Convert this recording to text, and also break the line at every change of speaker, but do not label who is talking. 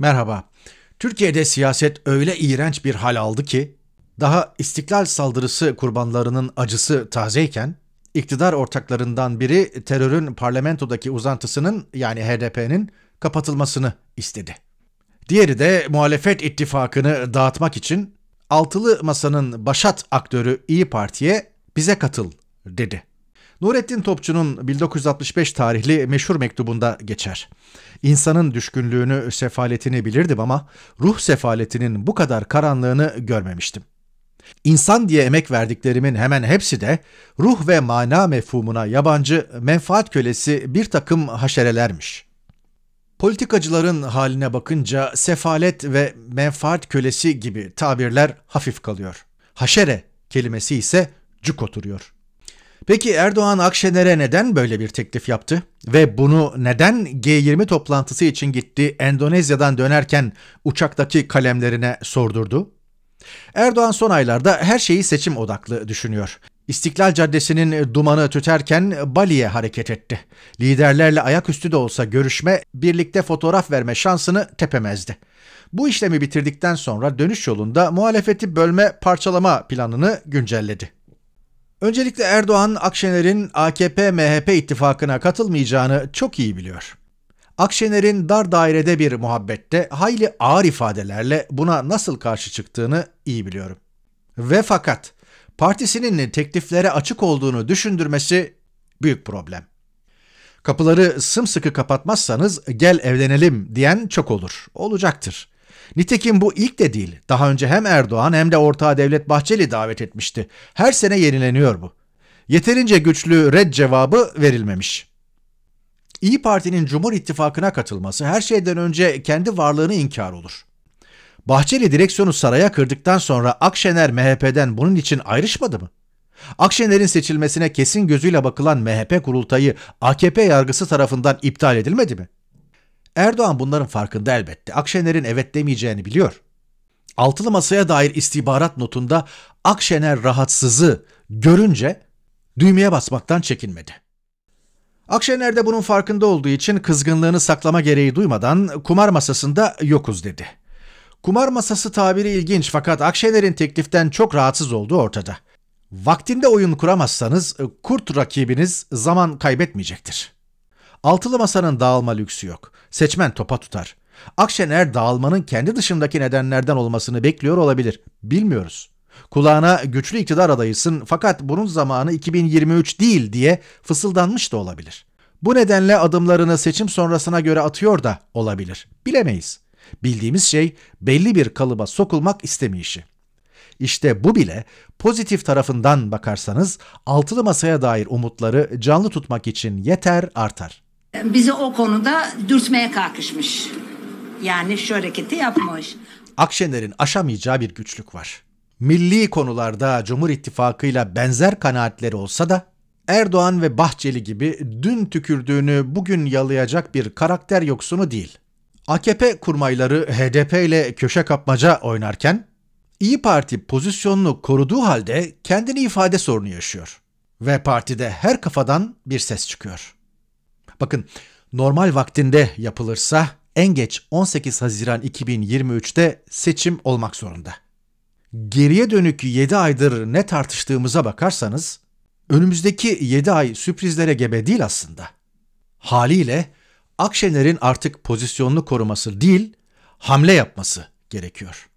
Merhaba. Türkiye'de siyaset öyle iğrenç bir hal aldı ki daha istiklal saldırısı kurbanlarının acısı tazeyken iktidar ortaklarından biri terörün parlamentodaki uzantısının yani HDP'nin kapatılmasını istedi. Diğeri de muhalefet ittifakını dağıtmak için altılı masanın başat aktörü İyi Parti'ye bize katıl dedi. Nurettin Topçu'nun 1965 tarihli meşhur mektubunda geçer. İnsanın düşkünlüğünü, sefaletini bilirdim ama ruh sefaletinin bu kadar karanlığını görmemiştim. İnsan diye emek verdiklerimin hemen hepsi de ruh ve mana mefhumuna yabancı menfaat kölesi bir takım haşerelermiş.'' Politikacıların haline bakınca sefalet ve menfaat kölesi gibi tabirler hafif kalıyor. Haşere kelimesi ise cuk oturuyor.'' Peki Erdoğan Akşener'e neden böyle bir teklif yaptı? Ve bunu neden G20 toplantısı için gitti Endonezya'dan dönerken uçaktaki kalemlerine sordurdu? Erdoğan son aylarda her şeyi seçim odaklı düşünüyor. İstiklal Caddesi'nin dumanı tüterken Bali'ye hareket etti. Liderlerle ayaküstü de olsa görüşme, birlikte fotoğraf verme şansını tepemezdi. Bu işlemi bitirdikten sonra dönüş yolunda muhalefeti bölme parçalama planını güncelledi. Öncelikle Erdoğan Akşener'in AKP-MHP ittifakına katılmayacağını çok iyi biliyor. Akşener'in dar dairede bir muhabbette hayli ağır ifadelerle buna nasıl karşı çıktığını iyi biliyorum. Ve fakat partisinin tekliflere açık olduğunu düşündürmesi büyük problem. Kapıları sımsıkı kapatmazsanız gel evlenelim diyen çok olur. Olacaktır. Nitekim bu ilk de değil. Daha önce hem Erdoğan hem de ortağı Devlet Bahçeli davet etmişti. Her sene yenileniyor bu. Yeterince güçlü red cevabı verilmemiş. İyi Parti'nin Cumhur İttifakı'na katılması her şeyden önce kendi varlığını inkar olur. Bahçeli direksiyonu saraya kırdıktan sonra Akşener MHP'den bunun için ayrışmadı mı? Akşener'in seçilmesine kesin gözüyle bakılan MHP kurultayı AKP yargısı tarafından iptal edilmedi mi? Erdoğan bunların farkında elbette. Akşener'in evet demeyeceğini biliyor. Altılı Masa'ya dair istihbarat notunda Akşener rahatsızı görünce düğmeye basmaktan çekinmedi. Akşener de bunun farkında olduğu için kızgınlığını saklama gereği duymadan kumar masasında yokuz dedi. Kumar masası tabiri ilginç fakat Akşener'in tekliften çok rahatsız olduğu ortada. Vaktinde oyun kuramazsanız kurt rakibiniz zaman kaybetmeyecektir. Altılı masanın dağılma lüksü yok. Seçmen topa tutar. Akşener dağılmanın kendi dışındaki nedenlerden olmasını bekliyor olabilir. Bilmiyoruz. Kulağına güçlü iktidar adayısın fakat bunun zamanı 2023 değil diye fısıldanmış da olabilir. Bu nedenle adımlarını seçim sonrasına göre atıyor da olabilir. Bilemeyiz. Bildiğimiz şey belli bir kalıba sokulmak istemeyişi. İşte bu bile pozitif tarafından bakarsanız altılı masaya dair umutları canlı tutmak için yeter artar. Bizi o konuda dürtmeye kalkışmış. Yani şu hareketi yapmış. Akşener'in aşamayacağı bir güçlük var. Milli konularda Cumhur İttifakı'yla benzer kanaatleri olsa da Erdoğan ve Bahçeli gibi dün tükürdüğünü bugün yalayacak bir karakter yoksunu değil. AKP kurmayları HDP ile köşe kapmaca oynarken İyi Parti pozisyonunu koruduğu halde kendini ifade sorunu yaşıyor ve partide her kafadan bir ses çıkıyor. Bakın normal vaktinde yapılırsa en geç 18 Haziran 2023'te seçim olmak zorunda. Geriye dönük 7 aydır ne tartıştığımıza bakarsanız önümüzdeki 7 ay sürprizlere gebe değil aslında. Haliyle Akşener'in artık pozisyonunu koruması değil, hamle yapması gerekiyor.